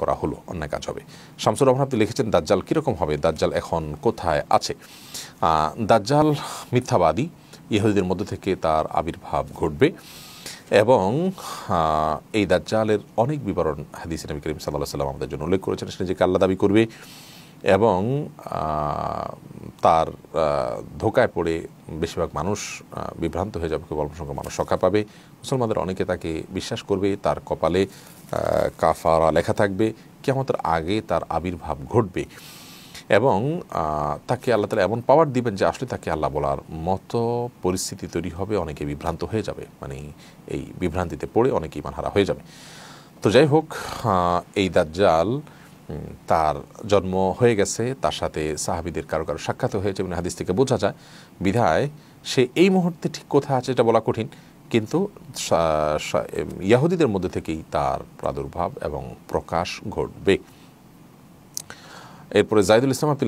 করা হলো অন্যায় কাজ হবে শামসুর রহমান আপনি লিখেছেন দাজ্জাল কীরকম হবে দাজ্জাল এখন কোথায় আছে দাজ্জাল মিথ্যাবাদী ইহুদের মধ্যে থেকে তার আবির্ভাব ঘটবে এবং এই দাজ্জালের অনেক বিবরণ হাদিস নবী করিম সাল্লাহ সাল্লাম আমাদের জন্য উল্লেখ করেছেন সে নিজেকে আল্লাহ দাবি করবে এবং তার ধোকায় পড়ে বেশিরভাগ মানুষ বিভ্রান্ত হয়ে যাবে খুব অল্প সংখ্যক মানুষ সকা পাবে মুসলমানদের অনেকে তাকে বিশ্বাস করবে তার কপালে কাফারা লেখা থাকবে কেমতের আগে তার আবির্ভাব ঘটবে এবং তাকে আল্লাহ তালা এমন পাওয়ার দিবেন যে আসলে তাকে আল্লাহ বলার মতো পরিস্থিতি তৈরি হবে অনেকে বিভ্রান্ত হয়ে যাবে মানে এই বিভ্রান্তিতে পড়ে অনেকেই মানহারা হয়ে যাবে তো যাই হোক এই দাজ্জাল তার জন্ম হয়ে গেছে তার সাথে সাহাবিদের কারো কারো সাক্ষাৎ হয়েছে মানে হাদিস থেকে বোঝা যায় বিধায় সে এই মুহূর্তে ঠিক কোথায় আছে এটা বলা কঠিন কিন্তু ইয়াহুদিদের মধ্যে থেকেই তার প্রাদুর্ভাব এবং প্রকাশ ঘটবে এরপরে জাহিদুল ইসলাম আপনি